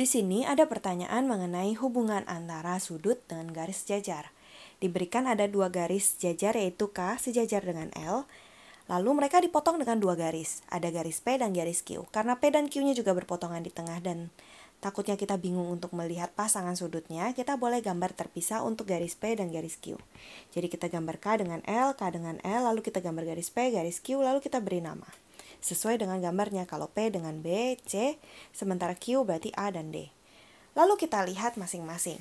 Di sini ada pertanyaan mengenai hubungan antara sudut dengan garis jajar. Diberikan ada dua garis jajar yaitu K sejajar dengan L, lalu mereka dipotong dengan dua garis. Ada garis P dan garis Q. Karena P dan Q-nya juga berpotongan di tengah dan takutnya kita bingung untuk melihat pasangan sudutnya, kita boleh gambar terpisah untuk garis P dan garis Q. Jadi kita gambar K dengan L, K dengan L, lalu kita gambar garis P, garis Q, lalu kita beri nama sesuai dengan gambarnya. Kalau P dengan B, C, sementara Q berarti A dan D. Lalu kita lihat masing-masing.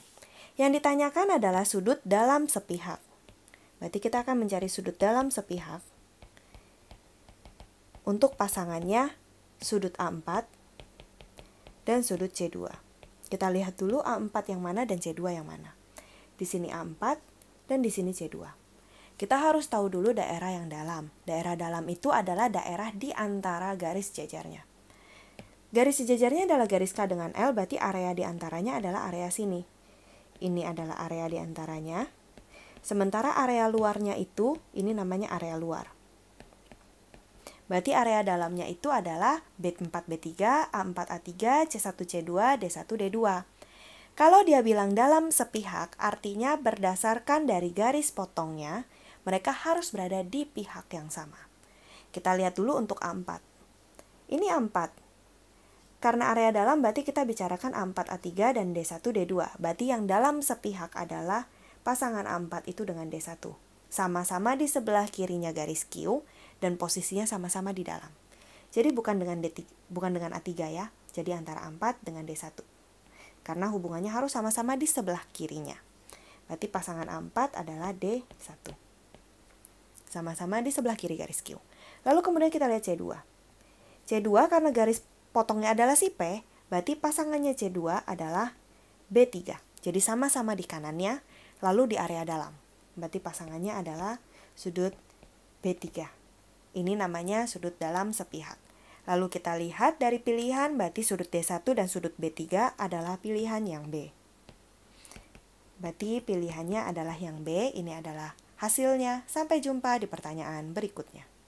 Yang ditanyakan adalah sudut dalam sepihak. Berarti kita akan mencari sudut dalam sepihak untuk pasangannya sudut A4 dan sudut C2. Kita lihat dulu A4 yang mana dan C2 yang mana. Di sini A4 dan di sini C2 kita harus tahu dulu daerah yang dalam. Daerah dalam itu adalah daerah di antara garis jajarnya. Garis sejajarnya adalah garis K dengan L, berarti area di antaranya adalah area sini. Ini adalah area di antaranya. Sementara area luarnya itu, ini namanya area luar. Berarti area dalamnya itu adalah B4, B3, A4, A3, C1, C2, D1, D2. Kalau dia bilang dalam sepihak, artinya berdasarkan dari garis potongnya, mereka harus berada di pihak yang sama. Kita lihat dulu untuk A4. Ini A4. Karena area dalam berarti kita bicarakan A4, A3, dan D1, D2. Berarti yang dalam sepihak adalah pasangan A4 itu dengan D1. Sama-sama di sebelah kirinya garis Q dan posisinya sama-sama di dalam. Jadi bukan dengan D, bukan dengan A3 ya. Jadi antara A4 dengan D1. Karena hubungannya harus sama-sama di sebelah kirinya. Berarti pasangan A4 adalah D1 sama-sama di sebelah kiri garis Q. Lalu kemudian kita lihat C2. C2 karena garis potongnya adalah si P, berarti pasangannya C2 adalah B3. Jadi sama-sama di kanannya, lalu di area dalam. Berarti pasangannya adalah sudut B3. Ini namanya sudut dalam sepihak. Lalu kita lihat dari pilihan, berarti sudut D1 dan sudut B3 adalah pilihan yang B. Berarti pilihannya adalah yang B, ini adalah hasilnya. Sampai jumpa di pertanyaan berikutnya.